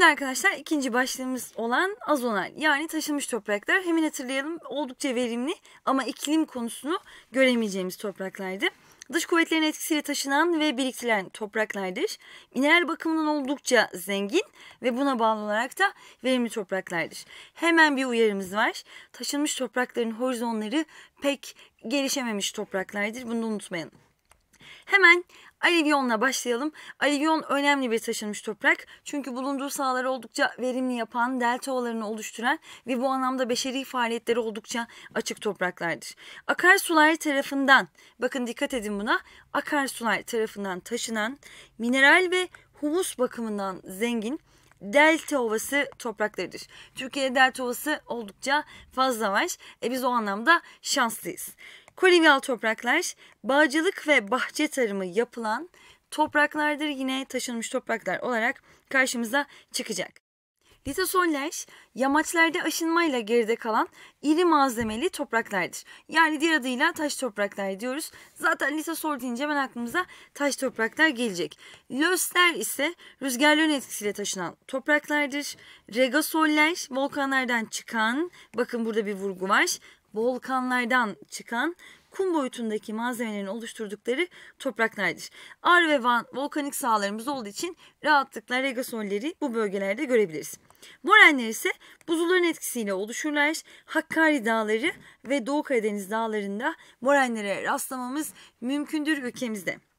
Şimdi arkadaşlar ikinci başlığımız olan azonal yani taşınmış topraklar. Hemen hatırlayalım oldukça verimli ama iklim konusunu göremeyeceğimiz topraklardı. Dış kuvvetlerin etkisiyle taşınan ve biriktirilen topraklardır. Mineral bakımından oldukça zengin ve buna bağlı olarak da verimli topraklardır. Hemen bir uyarımız var. Taşınmış toprakların horizonları pek gelişememiş topraklardır. Bunu unutmayalım. Hemen Alivyon'la başlayalım. Alivyon önemli bir taşınmış toprak. Çünkü bulunduğu sahaları oldukça verimli yapan, delta ovalarını oluşturan ve bu anlamda beşeri faaliyetleri oldukça açık topraklardır. Akarsular tarafından, bakın dikkat edin buna, akarsular tarafından taşınan, mineral ve humus bakımından zengin, delta ovası topraklarıdır. Türkiye'de delta ovası oldukça fazla var. E biz o anlamda şanslıyız. Kolivyal topraklar bağcılık ve bahçe tarımı yapılan topraklardır. Yine taşınmış topraklar olarak karşımıza çıkacak. Litosolleş, yamaçlarda aşınmayla geride kalan iri malzemeli topraklardır. Yani diğer adıyla taş topraklar diyoruz. Zaten litosol deyince ben aklımıza taş topraklar gelecek. Löster ise rüzgarların etkisiyle taşınan topraklardır. Regasoller volkanlardan çıkan, bakın burada bir vurgu var volkanlardan çıkan kum boyutundaki malzemelerin oluşturdukları topraklardır. Ar ve van volkanik sahalarımız olduğu için rahatlıkla regasolleri bu bölgelerde görebiliriz. Morenler ise buzulların etkisiyle oluşurlar. Hakkari Dağları ve Doğu Karadeniz Dağları'nda morenlere rastlamamız mümkündür ülkemizde.